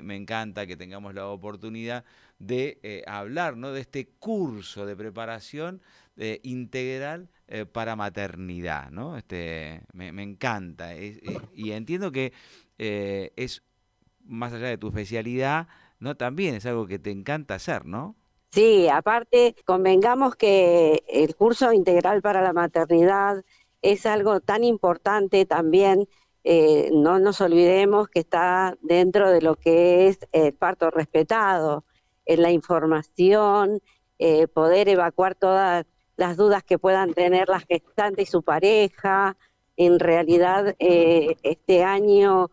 Me encanta que tengamos la oportunidad de eh, hablar de este curso de preparación eh, integral eh, para maternidad. ¿no? Este, me, encanta. y entiendo que es más allá de tu especialidad, ¿no? también es algo que te encanta hacer, ¿no? Sí, aparte, convengamos que el curso integral para la maternidad es algo tan importante también eh, no nos olvidemos que está dentro de lo que es el parto respetado, en la información, eh, poder evacuar todas las dudas que puedan tener la gestante y su pareja. En realidad, eh, este año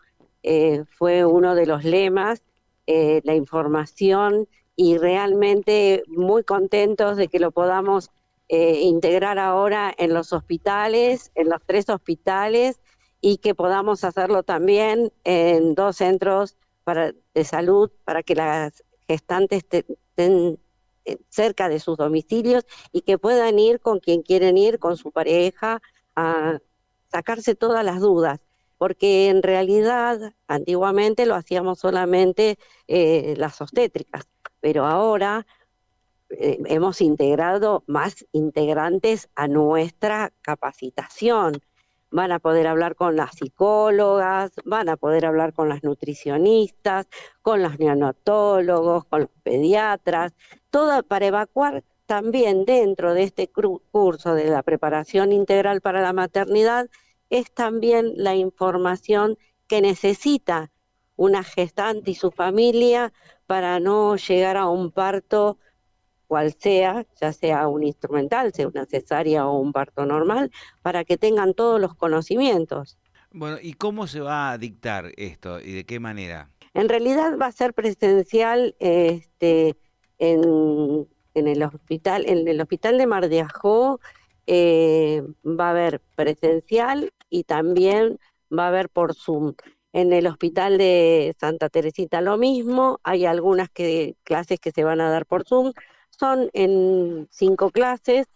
fue uno de los lemas, la información, y realmente muy contentos de que lo podamos integrar ahora en los hospitales, en los tres hospitales, y que podamos hacerlo también en dos centros de salud para que las gestantes estén eh, cerca de sus domicilios y que puedan ir con quien quieren ir, con su pareja, a sacarse todas las dudas. Porque en realidad antiguamente lo hacíamos solamente eh, las obstétricas, pero ahora eh, hemos integrado más integrantes a nuestra capacitación van a poder hablar con las psicólogas, van a poder hablar con las nutricionistas, con los neonatólogos, con los pediatras, Toda para evacuar también dentro de este curso de la preparación integral para la maternidad es también la información que necesita una gestante y su familia para no llegar a un parto cual sea, ya sea un instrumental, sea una cesárea o un parto normal, para que tengan todos los conocimientos. Bueno, ¿y cómo se va a dictar esto y de qué manera? En realidad va a ser presencial este, en, en el hospital, en el hospital de Mar eh, va a haber presencial y también va a haber por Zoom. En el hospital de Santa Teresita lo mismo, hay algunas que, clases que se van a dar por Zoom, son en cinco clases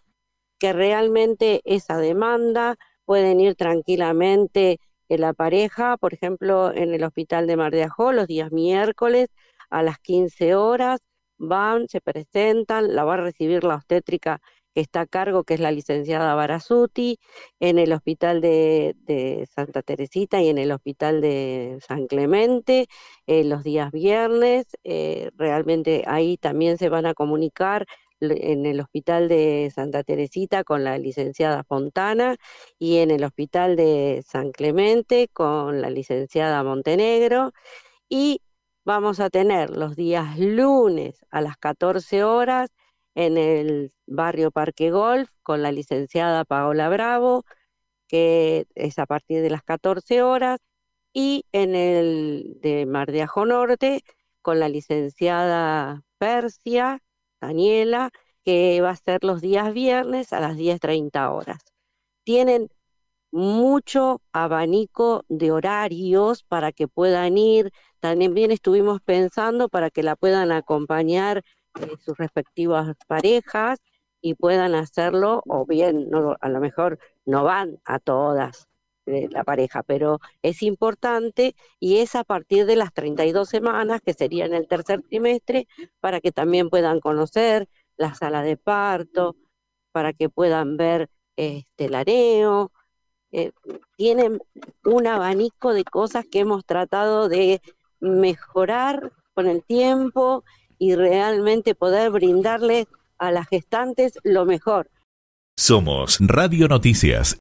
que realmente esa demanda pueden ir tranquilamente en la pareja, por ejemplo, en el hospital de Mar de Ajó los días miércoles a las 15 horas, van, se presentan, la va a recibir la obstétrica que está a cargo, que es la licenciada Barazuti, en el Hospital de, Santa Teresita y en el Hospital de San Clemente, eh, los días viernes. Eh, realmente ahí también se van a comunicar en el Hospital de Santa Teresita con la licenciada Fontana y en el Hospital de San Clemente con la licenciada Montenegro. Y vamos a tener los días lunes a las 14 horas en el barrio Parque Golf con la licenciada Paola Bravo, que es a partir de las 14 horas, y en el de Mar de Ajo Norte con la licenciada Persia, Daniela, que va a ser los días viernes a las 10.30 horas. Tienen mucho abanico de horarios para que puedan ir. También estuvimos pensando para que la puedan acompañar eh, sus respectivas parejas y puedan hacerlo, o bien no, a lo mejor no van a todas eh, la pareja, pero es importante y es a partir de las 32 semanas, que sería en el tercer trimestre, para que también puedan conocer la sala de parto, para que puedan ver este, el areo. Eh, tienen un abanico de cosas que hemos tratado de mejorar con el tiempo y realmente poder brindarle a las gestantes lo mejor. Somos Radio Noticias.